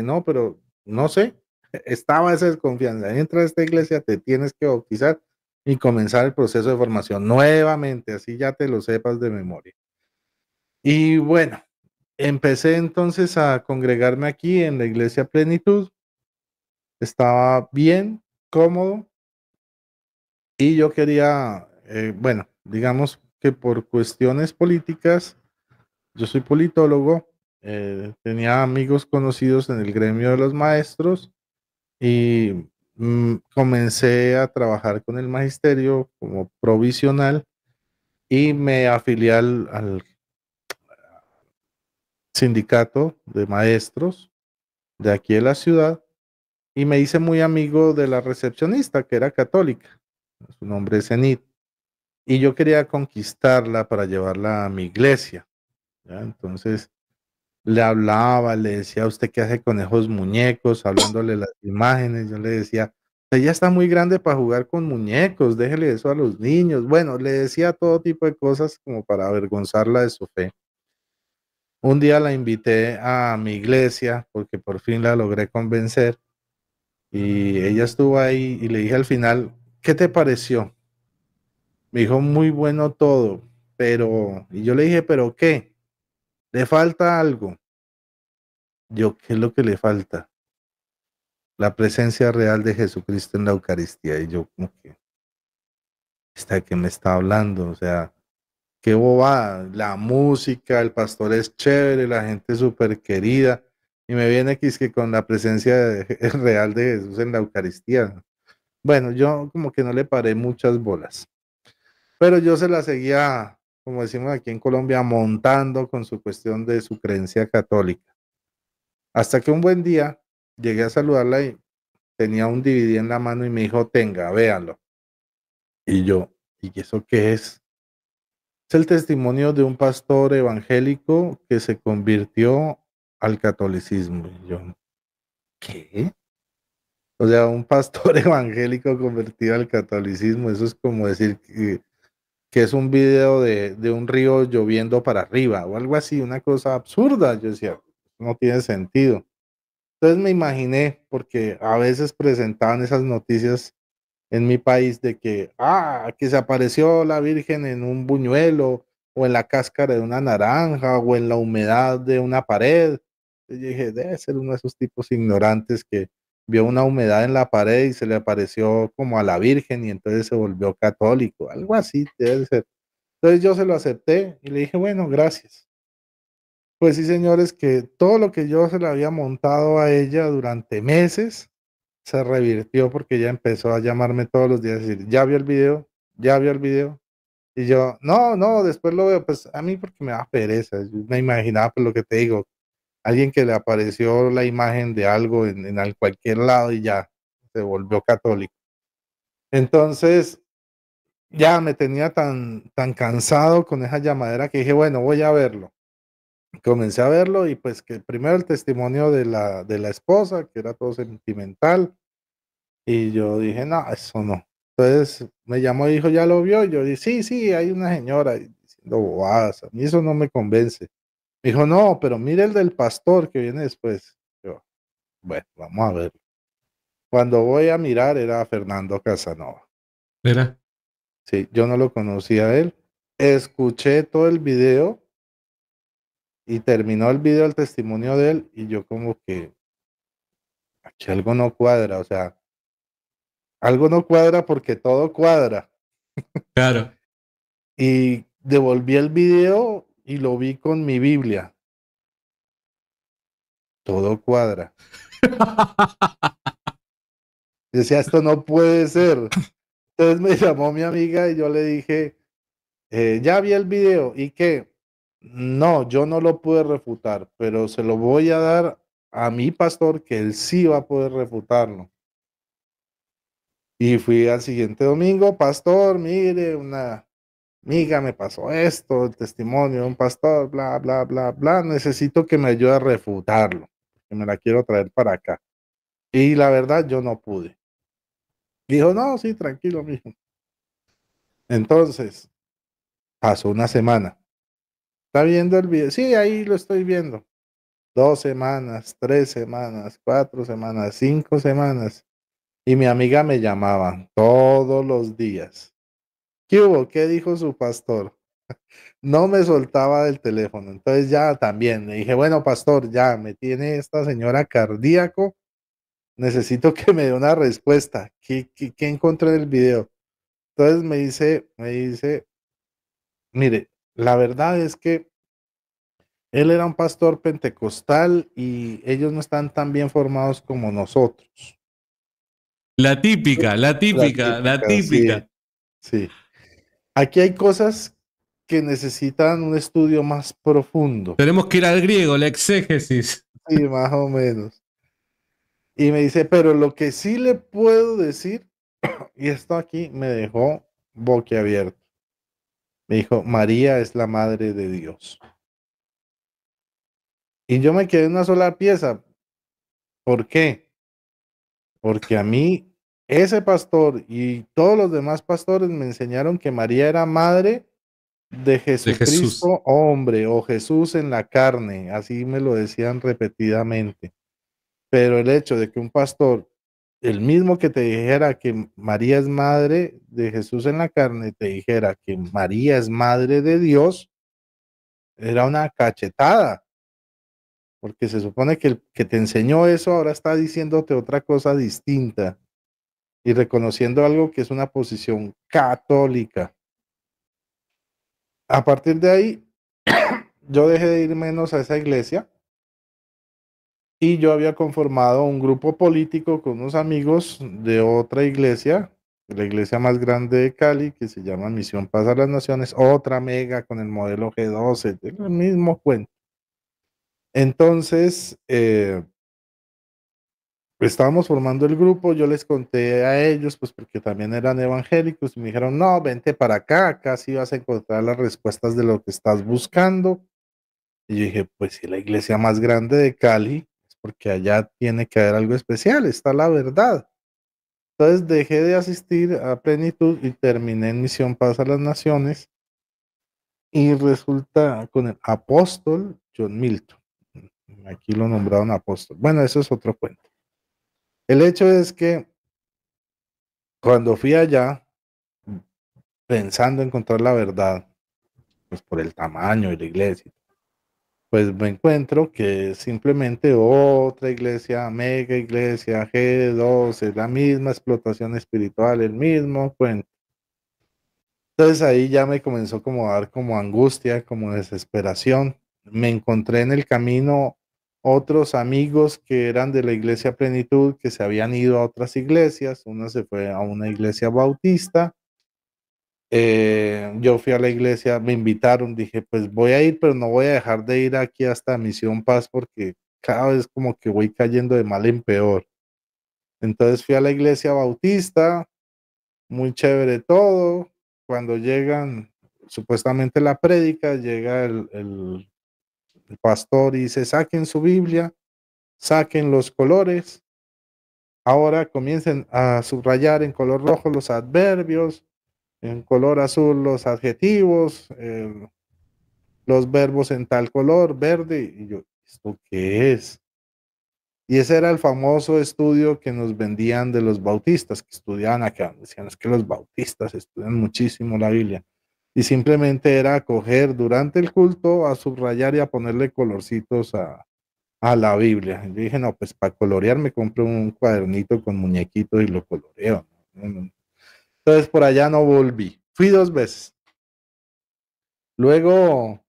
no, pero no sé, estaba esa desconfianza. entra a esta iglesia, te tienes que bautizar y comenzar el proceso de formación nuevamente, así ya te lo sepas de memoria. Y bueno, empecé entonces a congregarme aquí en la iglesia plenitud. Estaba bien, cómodo, y yo quería, eh, bueno, digamos que por cuestiones políticas, yo soy politólogo, eh, tenía amigos conocidos en el gremio de los maestros y mm, comencé a trabajar con el magisterio como provisional y me afilié al, sindicato de maestros de aquí de la ciudad y me hice muy amigo de la recepcionista que era católica. Su nombre es Enid. Y yo quería conquistarla para llevarla a mi iglesia. Entonces, le hablaba, le decía, ¿usted qué hace con esos muñecos? Hablándole las imágenes, yo le decía, ella está muy grande para jugar con muñecos, déjele eso a los niños. Bueno, le decía todo tipo de cosas como para avergonzarla de su fe. Un día la invité a mi iglesia porque por fin la logré convencer y ella estuvo ahí y le dije al final, ¿qué te pareció? Me dijo, muy bueno todo, pero, y yo le dije, ¿pero qué? le falta algo. Yo, ¿qué es lo que le falta? La presencia real de Jesucristo en la Eucaristía. Y yo, como que, ¿está que me está hablando? O sea, qué bobada. La música, el pastor es chévere, la gente es súper querida. Y me viene aquí que con la presencia real de Jesús en la Eucaristía. Bueno, yo como que no le paré muchas bolas. Pero yo se la seguía como decimos aquí en Colombia, montando con su cuestión de su creencia católica. Hasta que un buen día llegué a saludarla y tenía un DVD en la mano y me dijo, tenga, véalo. Y yo, ¿y eso qué es? Es el testimonio de un pastor evangélico que se convirtió al catolicismo. Y yo, ¿qué? O sea, un pastor evangélico convertido al catolicismo, eso es como decir que que es un video de, un río lloviendo para arriba o algo así, una cosa absurda. Yo decía, no tiene sentido. Entonces me imaginé, porque a veces presentaban esas noticias en mi país de que, ah, que se apareció la Virgen en un buñuelo o en la cáscara de una naranja o en la humedad de una pared. Yo dije, debe ser uno de esos tipos ignorantes que vio una humedad en la pared y se le apareció como a la Virgen y entonces se volvió católico, algo así debe ser. Entonces yo se lo acepté y le dije, bueno, gracias. Pues sí, señores, que todo lo que yo se le había montado a ella durante meses se revirtió porque ella empezó a llamarme todos los días y decir, ya vio el video, ya vio el video. Y yo, no, no, después lo veo, pues a mí porque me da pereza, me imaginaba pues, lo que te digo, alguien que le apareció la imagen de algo en, cualquier lado y ya se volvió católico. Entonces, ya me tenía tan, tan cansado con esa llamadera que dije, bueno, voy a verlo. Comencé a verlo y pues que primero el testimonio de la, de la esposa, que era todo sentimental, y yo dije, no, eso no. Entonces me llamó y dijo, ya lo vio, y yo dije, sí, sí, hay una señora diciendo bobadas, a mí eso no me convence dijo, no, pero mire el del pastor que viene después. Yo, bueno, vamos a ver. Cuando voy a mirar era Fernando Casanova. ¿Verdad? Sí, yo no lo conocía a él. Escuché todo el video y terminó el video el testimonio de él y yo como que aquí algo no cuadra, o sea, algo no cuadra porque todo cuadra. Claro. y devolví el video y lo vi con mi Biblia. Todo cuadra. Decía, esto no puede ser. Entonces me llamó mi amiga y yo le dije, eh, ya vi el video y que no, yo no lo pude refutar, pero se lo voy a dar a mi pastor que él sí va a poder refutarlo. Y fui al siguiente domingo, pastor, mire, una Miga, me pasó esto, el testimonio de un pastor, bla, bla, bla, bla. Necesito que me ayude a refutarlo, que me la quiero traer para acá. Y la verdad, yo no pude. Dijo, no, sí, tranquilo, mijo. Entonces, pasó una semana. Está viendo el video. Sí, ahí lo estoy viendo. Dos semanas, tres semanas, cuatro semanas, cinco semanas. Y mi amiga me llamaba todos los días ¿Qué dijo su pastor? No me soltaba del teléfono. Entonces ya también le dije, bueno, pastor, ya me tiene esta señora cardíaco. Necesito que me dé una respuesta. ¿Qué, encontré en el video? Entonces me dice, me dice, mire, la verdad es que él era un pastor pentecostal y ellos no están tan bien formados como nosotros. La típica, la típica, la típica. sí aquí hay cosas que necesitan un estudio más profundo. Tenemos que ir al griego, la exégesis. Sí, más o menos. Y me dice, pero lo que sí le puedo decir, y esto aquí me dejó boquiabierto. Me dijo, María es la madre de Dios. Y yo me quedé en una sola pieza. ¿Por qué? Porque a mí ese pastor y todos los demás pastores me enseñaron que María era madre de Jesucristo hombre o Jesús en la carne, así me lo decían repetidamente. Pero el hecho de que un pastor, el mismo que te dijera que María es madre de Jesús en la carne, te dijera que María es madre de Dios, era una cachetada. Porque se supone que el que te enseñó eso ahora está diciéndote otra cosa distinta y reconociendo algo que es una posición católica. A partir de ahí, yo dejé de ir menos a esa iglesia y yo había conformado un grupo político con unos amigos de otra iglesia, la iglesia más grande de Cali, que se llama Misión Paz a las Naciones, otra mega con el modelo G12, el mismo cuento. Entonces, eh, estábamos formando el grupo, yo les conté a ellos, pues porque también eran evangélicos, y me dijeron, no, vente para acá, acá sí vas a encontrar las respuestas de lo que estás buscando. Y yo dije, pues si la iglesia más grande de Cali, es porque allá tiene que haber algo especial, está la verdad. Entonces dejé de asistir a plenitud y terminé en Misión Paz a las Naciones. Y resulta con el apóstol John Milton. Aquí lo nombraron apóstol. Bueno, eso es otro cuento. El hecho es que cuando fui allá, pensando encontrar la verdad, pues por el tamaño de la iglesia, pues me encuentro que simplemente otra iglesia, mega iglesia, G12, la misma explotación espiritual, el mismo cuento. Entonces ahí ya me comenzó como a dar como angustia, como desesperación. Me encontré en el camino otros amigos que eran de la iglesia plenitud, que se habían ido a otras iglesias, una se fue a una iglesia bautista, eh, yo fui a la iglesia, me invitaron, dije, pues voy a ir, pero no voy a dejar de ir aquí hasta Misión Paz porque cada vez como que voy cayendo de mal en peor. Entonces fui a la iglesia bautista, muy chévere todo. Cuando llegan, supuestamente la prédica, llega el el pastor dice, saquen su Biblia, saquen los colores. Ahora comiencen a subrayar en color rojo los adverbios, en color azul los adjetivos, los verbos en tal color, verde. Y yo, ¿esto qué es? Y ese era el famoso estudio que nos vendían de los bautistas, que estudiaban acá. Decían, es que los bautistas estudian muchísimo la Biblia y simplemente era coger durante el culto a subrayar y a ponerle colorcitos a, a la Biblia. Yo dije, no, pues para colorear me compré un cuadernito con muñequitos y lo coloreo. Mm, mm". Entonces por allá no volví. Fui dos veces. Luego...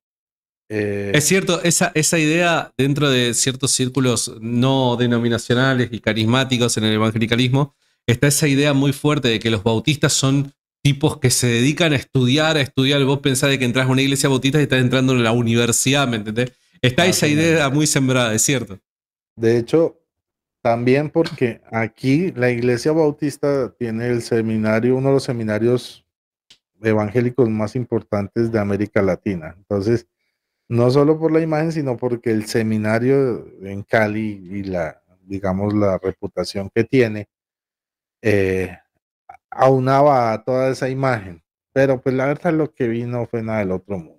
Eh, es cierto, esa, esa idea dentro de ciertos círculos no denominacionales y carismáticos en el evangelicalismo, está esa idea muy fuerte de que los bautistas son tipos que se dedican a estudiar, a estudiar. Vos pensás de que entras a una iglesia bautista y estás entrando en la universidad, ¿me entendés? Está esa idea muy sembrada, es cierto. De hecho, también porque aquí la iglesia bautista tiene el seminario, uno de los seminarios evangélicos más importantes de América Latina. Entonces, no solo por la imagen, sino porque el seminario en Cali y la, digamos, la reputación que tiene, eh, aunaba a toda esa imagen. Pero pues la verdad lo que vino no fue nada del otro mundo.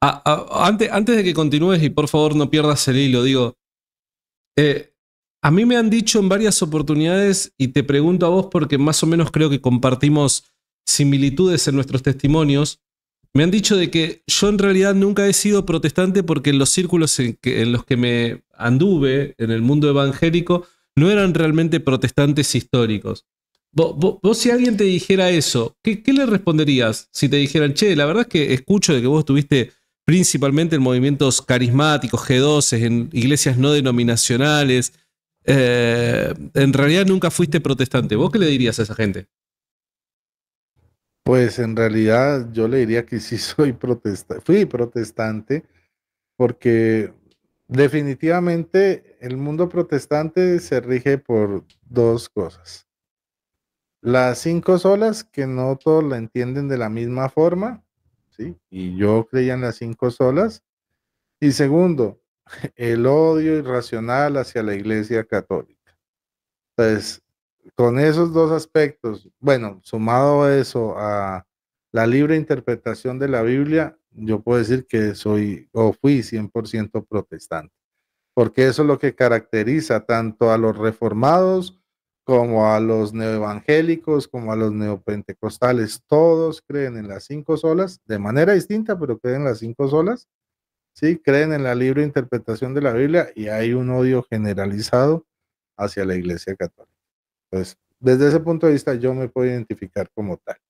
Ah, ah, antes, antes, de que continúes y por favor no pierdas el hilo, digo, eh, a mí me han dicho en varias oportunidades y te pregunto a vos porque más o menos creo que compartimos similitudes en nuestros testimonios, me han dicho de que yo en realidad nunca he sido protestante porque en los círculos en los que me anduve en el mundo evangélico no eran realmente protestantes históricos. Vos, si alguien te dijera eso, ¿qué, le responderías si te dijeran, che, la verdad es que escucho de que vos estuviste principalmente en movimientos carismáticos, G12, en iglesias no denominacionales, eh, en realidad nunca fuiste protestante. ¿Vos qué le dirías a esa gente? Pues en realidad yo le diría que sí soy protestante, fui protestante, porque definitivamente el mundo protestante se rige por dos cosas las cinco solas, que no todos la entienden de la misma forma, ¿sí? Y yo creía en las cinco solas. Y segundo, el odio irracional hacia la Iglesia Católica. Entonces, con esos dos aspectos, bueno, sumado a eso, a la libre interpretación de la Biblia, yo puedo decir que soy o fui 100% protestante, porque eso es lo que caracteriza tanto a los reformados como a los neoevangélicos, como a los neopentecostales, todos creen en las cinco solas, de manera distinta, pero creen en las cinco solas, ¿sí? Creen en la libre interpretación de la Biblia y hay un odio generalizado hacia la Iglesia Católica. Entonces, desde ese punto de vista yo me puedo identificar como tal.